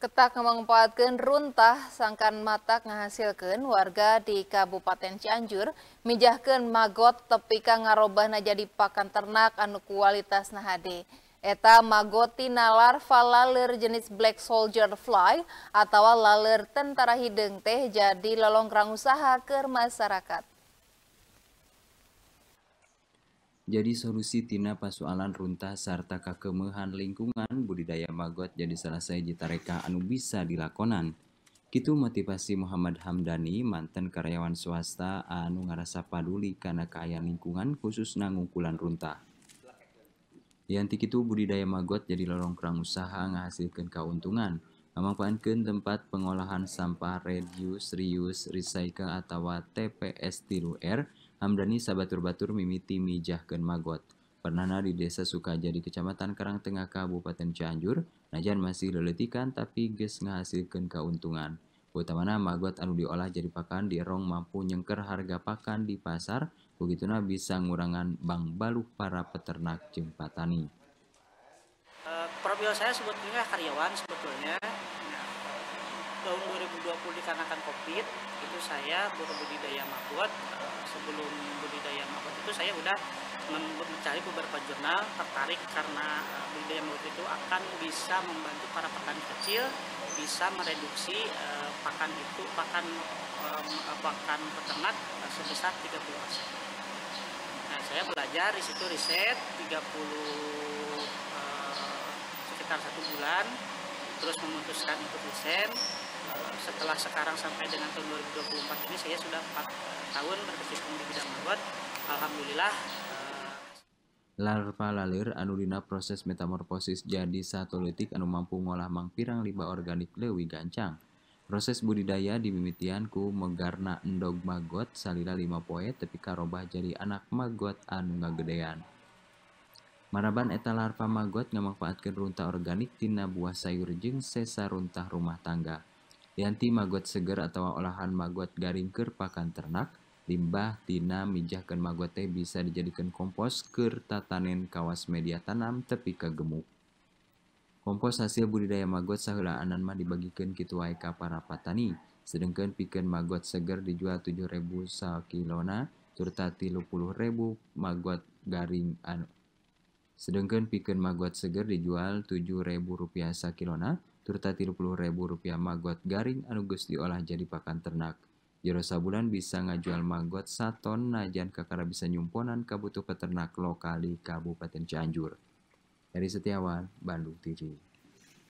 Ketak memanfaatkan runtah sangkan matak menghasilkan warga di Kabupaten Cianjur mijahkan magot tepika ngarobahna jadi pakan ternak anu kualitas nahade. Eta magotina larva laler jenis black soldier fly atau laler tentara hidung teh jadi lelongkrang usaha ke masyarakat. jadi solusi tina pasualan runtah serta kakemehan lingkungan budidaya magot jadi salah sayaji tareka anu bisa dilakonan. Kitu motivasi Muhammad Hamdani, mantan karyawan swasta anu ngerasa paduli karena kaya lingkungan khusus nangungkulan runtah. Yanti kitu budidaya magot jadi lorong kerang usaha menghasilkan keuntungan. Memanfaatkan tempat pengolahan sampah reduce, reuse, recycle, atau TPS 3R Hamdani Sabatur-Batur mimiti mijahkan magot. Pernahna di desa Sukaja di kecamatan Karangtengah Kabupaten Cianjur, najan masih leletikan tapi ges ngahasilkan keuntungan. Utamana magot anu diolah jadi pakan di rong mampu nyengker harga pakan di pasar, begituna bisa ngurangan bang baluh para peternak jempatani. patani. Eh, profil saya sebetulnya karyawan sebetulnya, tahun 2020 dikarenakan covid itu saya berbudidaya mabuat eh, sebelum budidaya mabuat itu saya udah mencari beberapa jurnal tertarik karena eh, budidaya mabuat itu akan bisa membantu para petani kecil bisa mereduksi eh, pakan itu pakan pakan peternak sebesar 30 persen. Nah saya belajar di situ riset 30 sekitar satu bulan terus memutuskan untuk desain setelah sekarang sampai dengan tahun 2024 ini saya sudah 4 tahun berkecimpung di bidang obat. Alhamdulillah eh, Larva lalir anulina proses metamorfosis jadi satelitik anu mampu ngolah mangpirang limbah organik lewi gancang. Proses budidaya dimimitian ku megarna endog magot salila lima poe tapi karobah jadi anak magot anu ngagedean. Maraban eta larva magot ngamanfaatkeun runtah organik tina buah sayur jeng sesa runtah rumah tangga. Yanti maggot seger atau olahan maggot garing ker pakan ternak, limbah tina mijahkan maggot teh bisa dijadikan kompos ker tatanen kawas media tanam tepi kegemuk. Kompos hasil budidaya maggot sahulah ananma dibagikan kituai wae ka para patani, sedangkan pikan maggot seger dijual 7.000 sakilona turta 30.000 maggot garing anu. Sedangkan pikan maggot seger dijual rp rupiah sakilona turta ribu rupiah magot garing anugus diolah jadi pakan ternak. Jero sabulan bisa ngajual maggot saton najan kakara bisa nyumponan kabutuh peternak lokali Kabupaten Cianjur. Dari Setiawan, Bandung TV.